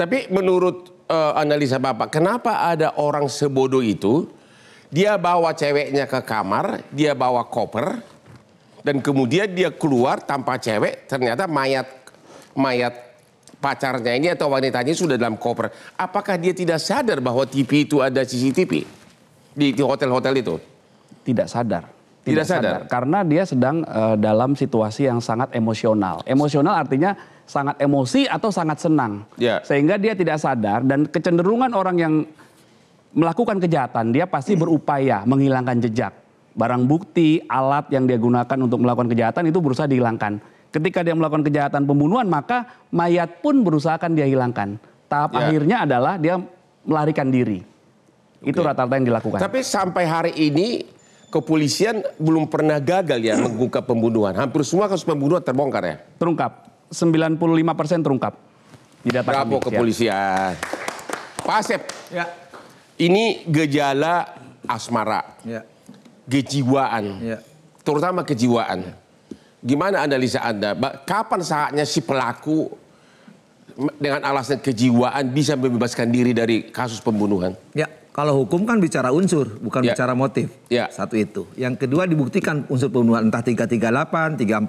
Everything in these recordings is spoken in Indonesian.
Tapi menurut uh, analisa Bapak, kenapa ada orang sebodoh itu? Dia bawa ceweknya ke kamar, dia bawa koper, dan kemudian dia keluar tanpa cewek, ternyata mayat mayat pacarnya ini atau wanitanya sudah dalam koper. Apakah dia tidak sadar bahwa TV itu ada CCTV di hotel-hotel itu? Tidak sadar tidak sadar. sadar karena dia sedang uh, dalam situasi yang sangat emosional. Emosional artinya sangat emosi atau sangat senang. Yeah. Sehingga dia tidak sadar dan kecenderungan orang yang melakukan kejahatan dia pasti berupaya menghilangkan jejak. Barang bukti, alat yang dia gunakan untuk melakukan kejahatan itu berusaha dihilangkan. Ketika dia melakukan kejahatan pembunuhan maka mayat pun berusaha akan dia hilangkan. Tahap yeah. akhirnya adalah dia melarikan diri. Itu rata-rata yang dilakukan. Tapi sampai hari ini kepolisian belum pernah gagal ya mengungkap pembunuhan. Hampir semua kasus pembunuhan terbongkar ya? Terungkap. 95 persen terungkap. Tidak Bravo kami, ya. kepolisian. Ya. Pak Asep, ya. ini gejala asmara, ya. kejiwaan, ya. terutama kejiwaan. Ya. Gimana analisa Anda? Kapan saatnya si pelaku dengan alasan kejiwaan bisa membebaskan diri dari kasus pembunuhan? Ya, kalau hukum kan bicara unsur, bukan yeah. bicara motif. Yeah. Satu itu. Yang kedua dibuktikan unsur pembunuhan entah 338, 340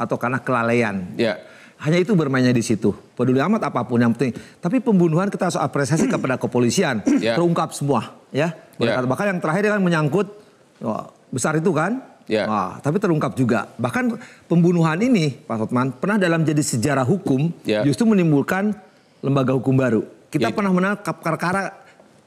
atau karena kelalaian. Yeah. Hanya itu bermainnya di situ. Peduli amat apapun yang penting. Tapi pembunuhan kita harus apresiasi kepada kepolisian. Yeah. Ya. Terungkap semua, ya. Yeah. Ya. Bahkan yang terakhir kan menyangkut oh, besar itu kan Yeah. Wah, tapi terungkap juga. Bahkan pembunuhan ini, Pak Hotman, pernah dalam jadi sejarah hukum yeah. justru menimbulkan lembaga hukum baru. Kita yeah. pernah menangkap perkara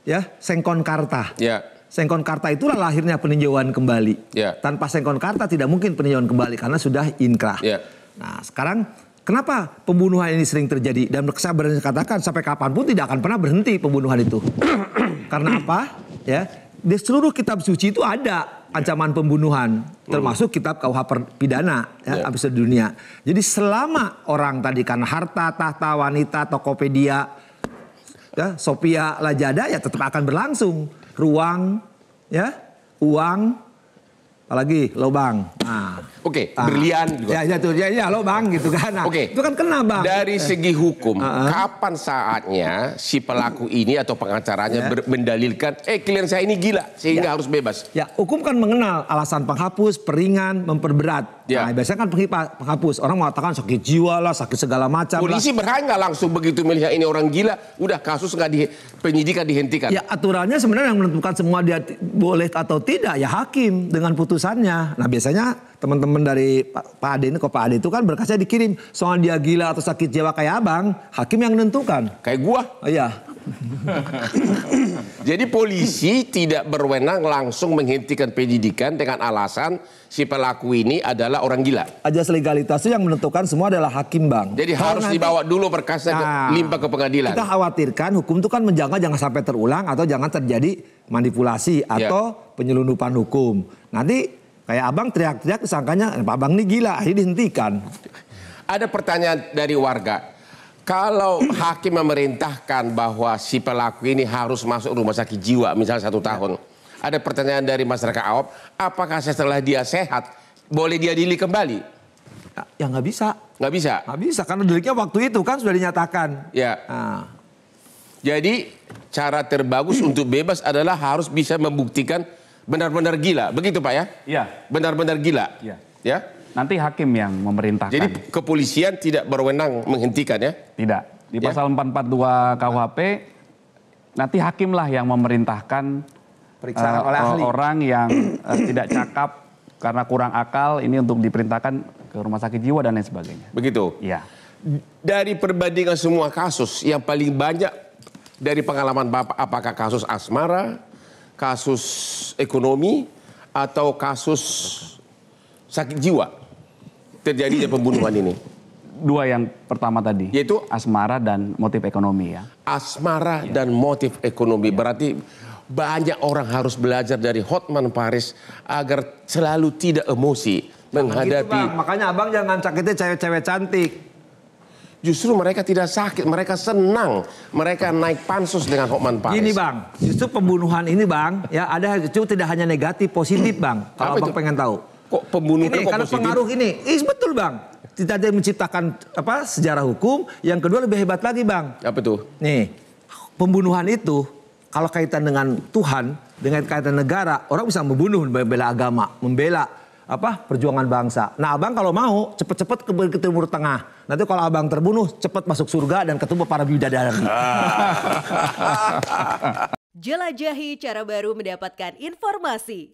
ya Sengkon Karta. Ya. Sengkon Karta itulah lahirnya peninjauan kembali. Ya. Tanpa Sengkon Karta tidak mungkin peninjauan kembali karena sudah inkrah. Ya. Nah sekarang kenapa pembunuhan ini sering terjadi dan saya berani katakan sampai kapanpun tidak akan pernah berhenti pembunuhan itu. karena apa? Ya di seluruh kitab suci itu ada ancaman pembunuhan termasuk kitab KUH pidana ya, yeah. Ya. abis dunia. Jadi selama orang tadi kan harta, tahta, wanita, Tokopedia ya, Sophia Lajada ya tetap akan berlangsung. Ruang, ya, uang, apalagi lubang Nah. Oke, okay, ah. berlian juga. Ya, ya, tuh, ya, ya lobang gitu kan. Nah, Oke. Okay. Itu kan kena bang. Dari eh. segi hukum, uh-huh. kapan saatnya si pelaku ini atau pengacaranya yeah. Ya. mendalilkan, eh klien saya ini gila sehingga yeah. harus bebas. Ya, hukum kan mengenal alasan penghapus, peringan, memperberat. Ya. Nah, biasanya kan penghapus. Orang mengatakan sakit jiwa lah, sakit segala macam. Polisi berhak nggak langsung begitu melihat ini orang gila, udah kasus nggak di penyidikan dihentikan. Ya aturannya sebenarnya yang menentukan semua dia boleh atau tidak ya hakim dengan putusannya. Nah biasanya teman-teman dari Pak Ade ini, kok Pak Ade itu kan berkasnya dikirim soal dia gila atau sakit jiwa kayak abang, hakim yang menentukan. Kayak gua? Iya. Jadi polisi tidak berwenang langsung menghentikan penyidikan dengan alasan si pelaku ini adalah orang gila. Ajas legalitasnya yang menentukan semua adalah hakim bang. Jadi Kalau harus nanti, dibawa dulu perkasa nah, limpah ke pengadilan. Kita khawatirkan hukum itu kan menjaga jangan sampai terulang atau jangan terjadi manipulasi ya. atau yeah. penyelundupan hukum. Nanti kayak abang teriak-teriak sangkanya Pak Abang ini gila, akhirnya dihentikan. Ada pertanyaan dari warga kalau hakim memerintahkan bahwa si pelaku ini harus masuk rumah sakit jiwa misalnya satu iya. tahun. Ada pertanyaan dari masyarakat awam, apakah setelah dia sehat boleh dia dili kembali? Ya, ya nggak bisa. Nggak bisa? Nggak bisa, karena deliknya waktu itu kan sudah dinyatakan. Ya. Nah. Jadi cara terbagus untuk bebas adalah harus bisa membuktikan benar-benar gila. Begitu Pak ya? Iya. Benar-benar gila. Iya. Ya? Nanti hakim yang memerintahkan. Jadi kepolisian tidak berwenang menghentikan ya? Tidak. Di ya. pasal ya? 442 KUHP nanti hakimlah yang memerintahkan Periksaan uh, oleh ahli. orang yang uh, tidak cakap karena kurang akal ini untuk diperintahkan ke rumah sakit jiwa dan lain sebagainya. Begitu. Iya. Dari perbandingan semua kasus yang paling banyak dari pengalaman Bapak apakah kasus asmara, kasus ekonomi atau kasus sakit jiwa? terjadinya pembunuhan ini? Dua yang pertama tadi. Yaitu? Asmara dan motif ekonomi ya. Asmara ya. dan motif ekonomi. Ya. Berarti banyak orang harus belajar dari Hotman Paris agar selalu tidak emosi menghadapi. Gitu Makanya abang jangan sakitnya cewek-cewek cantik. Justru mereka tidak sakit, mereka senang. Mereka naik pansus dengan Hotman Paris. ini bang, justru pembunuhan ini bang, ya ada itu tidak hanya negatif, positif bang. Kalau abang pengen tahu kok pembunuhan ini, kok karena positif? pengaruh ini. Is betul bang. Tidak ada yang menciptakan apa sejarah hukum. Yang kedua lebih hebat lagi bang. Apa tuh? Nih pembunuhan itu kalau kaitan dengan Tuhan, dengan kaitan negara, orang bisa membunuh, membela agama, membela apa perjuangan bangsa. Nah abang kalau mau cepet-cepet ke, ke Timur Tengah. Nanti kalau abang terbunuh cepet masuk surga dan ketemu para bidadari. Jelajahi cara baru mendapatkan informasi.